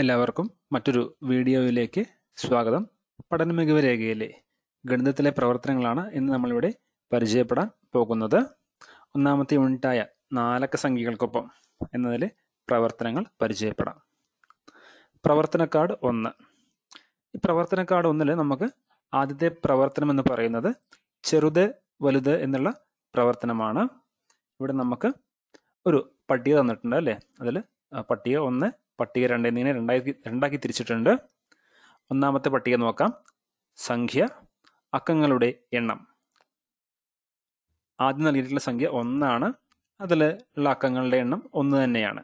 എല്ലാവർക്കും മറ്റൊരു വീഡിയോയിലേക്ക് സ്വാഗതം പഠന മികവ് രേഖയിലെ ഗണിതത്തിലെ പ്രവർത്തനങ്ങളാണ് ഇന്ന് നമ്മളിവിടെ പരിചയപ്പെടാൻ പോകുന്നത് ഒന്നാമത്തെ യൂണിറ്റായ നാലക്ക സംഖ്യകൾക്കൊപ്പം എന്നതിലെ പ്രവർത്തനങ്ങൾ പരിചയപ്പെടാം പ്രവർത്തന കാർഡ് ഒന്ന് ഈ പ്രവർത്തന കാർഡ് ഒന്നിൽ നമുക്ക് ആദ്യത്തെ പ്രവർത്തനം എന്ന് പറയുന്നത് ചെറുത് വലുത് എന്നുള്ള പ്രവർത്തനമാണ് ഇവിടെ നമുക്ക് ഒരു പട്ടിക തന്നിട്ടുണ്ട് അല്ലേ അതിൽ പട്ടിക ഒന്ന് പട്ടിക രണ്ടിൽ നിന്ന് രണ്ടായി രണ്ടാക്കി തിരിച്ചിട്ടുണ്ട് ഒന്നാമത്തെ പട്ടിക നോക്കാം സംഖ്യ അക്കങ്ങളുടെ എണ്ണം ആദ്യം നൽകിയിട്ടുള്ള സംഖ്യ ഒന്നാണ് അതിൽ ഉള്ള അക്കങ്ങളുടെ എണ്ണം ഒന്ന് തന്നെയാണ്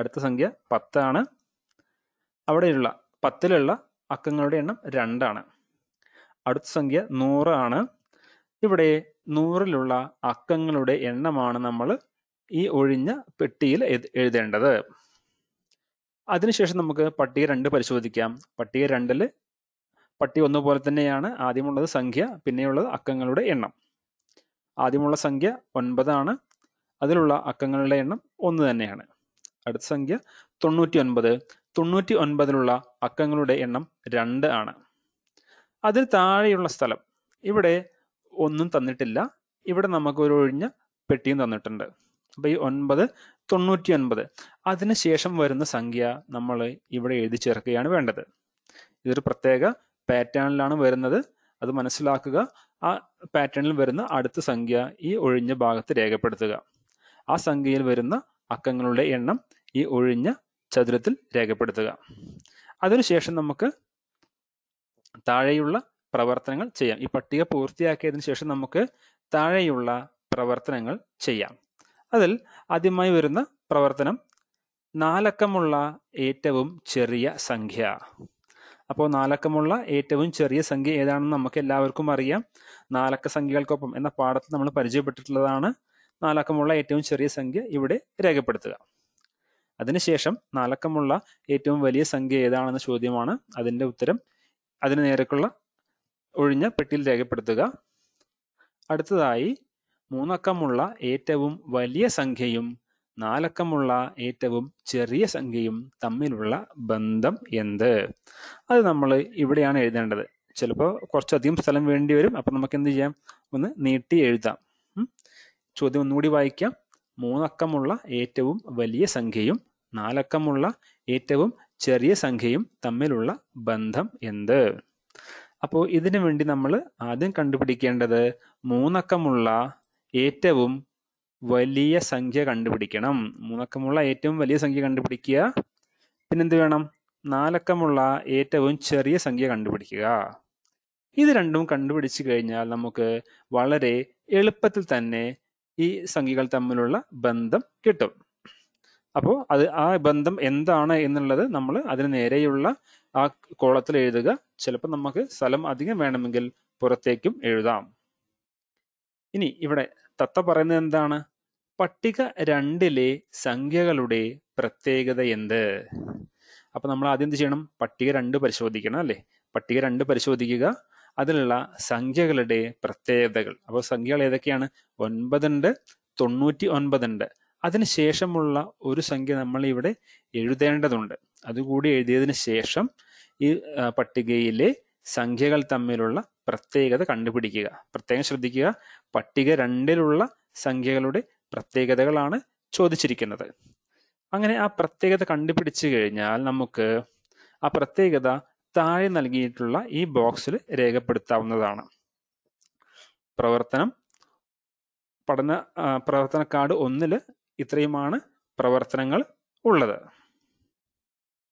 അടുത്ത സംഖ്യ പത്താണ് അവിടെയുള്ള പത്തിലുള്ള അക്കങ്ങളുടെ എണ്ണം രണ്ടാണ് അടുത്ത സംഖ്യ ആണ് ഇവിടെ നൂറിലുള്ള അക്കങ്ങളുടെ എണ്ണമാണ് നമ്മൾ ഈ ഒഴിഞ്ഞ പെട്ടിയിൽ എഴുതേണ്ടത് അതിനുശേഷം നമുക്ക് പട്ടിക രണ്ട് പരിശോധിക്കാം പട്ടിക രണ്ടിൽ പട്ടി ഒന്ന് പോലെ തന്നെയാണ് ആദ്യമുള്ളത് സംഖ്യ പിന്നെയുള്ളത് അക്കങ്ങളുടെ എണ്ണം ആദ്യമുള്ള സംഖ്യ ഒൻപതാണ് അതിലുള്ള അക്കങ്ങളുടെ എണ്ണം ഒന്ന് തന്നെയാണ് അടുത്ത സംഖ്യ തൊണ്ണൂറ്റി ഒൻപത് തൊണ്ണൂറ്റി ഒൻപതിലുള്ള അക്കങ്ങളുടെ എണ്ണം രണ്ട് ആണ് അതിൽ താഴെയുള്ള സ്ഥലം ഇവിടെ ഒന്നും തന്നിട്ടില്ല ഇവിടെ നമുക്ക് ഒരു ഒഴിഞ്ഞ പെട്ടിയും തന്നിട്ടുണ്ട് അപ്പോൾ ഈ ഒൻപത് തൊണ്ണൂറ്റി ഒൻപത് അതിനുശേഷം വരുന്ന സംഖ്യ നമ്മൾ ഇവിടെ എഴുതി ചേർക്കുകയാണ് വേണ്ടത് ഇതൊരു പ്രത്യേക പാറ്റേണിലാണ് വരുന്നത് അത് മനസ്സിലാക്കുക ആ പാറ്റേണിൽ വരുന്ന അടുത്ത സംഖ്യ ഈ ഒഴിഞ്ഞ ഭാഗത്ത് രേഖപ്പെടുത്തുക ആ സംഖ്യയിൽ വരുന്ന അക്കങ്ങളുടെ എണ്ണം ഈ ഒഴിഞ്ഞ ചതുരത്തിൽ രേഖപ്പെടുത്തുക അതിനുശേഷം നമുക്ക് താഴെയുള്ള പ്രവർത്തനങ്ങൾ ചെയ്യാം ഈ പട്ടിക പൂർത്തിയാക്കിയതിന് ശേഷം നമുക്ക് താഴെയുള്ള പ്രവർത്തനങ്ങൾ ചെയ്യാം അതിൽ ആദ്യമായി വരുന്ന പ്രവർത്തനം നാലക്കമുള്ള ഏറ്റവും ചെറിയ സംഖ്യ അപ്പോൾ നാലക്കമുള്ള ഏറ്റവും ചെറിയ സംഖ്യ ഏതാണെന്ന് നമുക്ക് എല്ലാവർക്കും അറിയാം നാലക്ക സംഖ്യകൾക്കൊപ്പം എന്ന പാഠത്തിൽ നമ്മൾ പരിചയപ്പെട്ടിട്ടുള്ളതാണ് നാലക്കമുള്ള ഏറ്റവും ചെറിയ സംഖ്യ ഇവിടെ രേഖപ്പെടുത്തുക അതിനുശേഷം നാലക്കമുള്ള ഏറ്റവും വലിയ സംഖ്യ ഏതാണെന്ന ചോദ്യമാണ് അതിൻ്റെ ഉത്തരം അതിന് നേരക്കുള്ള ഒഴിഞ്ഞ പെട്ടിയിൽ രേഖപ്പെടുത്തുക അടുത്തതായി മൂന്നക്കമുള്ള ഏറ്റവും വലിയ സംഖ്യയും നാലക്കമുള്ള ഏറ്റവും ചെറിയ സംഖ്യയും തമ്മിലുള്ള ബന്ധം എന്ത് അത് നമ്മൾ ഇവിടെയാണ് എഴുതേണ്ടത് ചിലപ്പോൾ കുറച്ചധികം സ്ഥലം വേണ്ടി വരും അപ്പം നമുക്ക് എന്ത് ചെയ്യാം ഒന്ന് നീട്ടി എഴുതാം ചോദ്യം ഒന്നുകൂടി വായിക്കാം മൂന്നക്കമുള്ള ഏറ്റവും വലിയ സംഖ്യയും നാലക്കമുള്ള ഏറ്റവും ചെറിയ സംഖ്യയും തമ്മിലുള്ള ബന്ധം എന്ത് അപ്പോൾ ഇതിനു വേണ്ടി നമ്മൾ ആദ്യം കണ്ടുപിടിക്കേണ്ടത് മൂന്നക്കമുള്ള ഏറ്റവും വലിയ സംഖ്യ കണ്ടുപിടിക്കണം മൂന്നക്കമുള്ള ഏറ്റവും വലിയ സംഖ്യ കണ്ടുപിടിക്കുക പിന്നെന്ത് വേണം നാലക്കമുള്ള ഏറ്റവും ചെറിയ സംഖ്യ കണ്ടുപിടിക്കുക ഇത് രണ്ടും കണ്ടുപിടിച്ചു കഴിഞ്ഞാൽ നമുക്ക് വളരെ എളുപ്പത്തിൽ തന്നെ ഈ സംഖ്യകൾ തമ്മിലുള്ള ബന്ധം കിട്ടും അപ്പോൾ അത് ആ ബന്ധം എന്താണ് എന്നുള്ളത് നമ്മൾ അതിന് നേരെയുള്ള ആ കോളത്തിൽ എഴുതുക ചിലപ്പോൾ നമുക്ക് സ്ഥലം അധികം വേണമെങ്കിൽ പുറത്തേക്കും എഴുതാം ഇനി ഇവിടെ തത്ത പറയുന്നത് എന്താണ് പട്ടിക രണ്ടിലെ സംഖ്യകളുടെ പ്രത്യേകത എന്ത് അപ്പം നമ്മൾ ആദ്യം എന്ത് ചെയ്യണം പട്ടിക രണ്ട് പരിശോധിക്കണം അല്ലേ പട്ടിക രണ്ട് പരിശോധിക്കുക അതിലുള്ള സംഖ്യകളുടെ പ്രത്യേകതകൾ അപ്പോൾ സംഖ്യകൾ ഏതൊക്കെയാണ് ഒൻപതുണ്ട് തൊണ്ണൂറ്റി ഒൻപതുണ്ട് അതിനുശേഷമുള്ള ഒരു സംഖ്യ നമ്മൾ ഇവിടെ എഴുതേണ്ടതുണ്ട് അതുകൂടി എഴുതിയതിന് ശേഷം ഈ പട്ടികയിലെ സംഖ്യകൾ തമ്മിലുള്ള പ്രത്യേകത കണ്ടുപിടിക്കുക പ്രത്യേകം ശ്രദ്ധിക്കുക പട്ടിക രണ്ടിലുള്ള സംഖ്യകളുടെ പ്രത്യേകതകളാണ് ചോദിച്ചിരിക്കുന്നത് അങ്ങനെ ആ പ്രത്യേകത കണ്ടുപിടിച്ചു കഴിഞ്ഞാൽ നമുക്ക് ആ പ്രത്യേകത താഴെ നൽകിയിട്ടുള്ള ഈ ബോക്സിൽ രേഖപ്പെടുത്താവുന്നതാണ് പ്രവർത്തനം പഠന പ്രവർത്തന കാർഡ് ഒന്നിൽ ഇത്രയുമാണ് പ്രവർത്തനങ്ങൾ ഉള്ളത്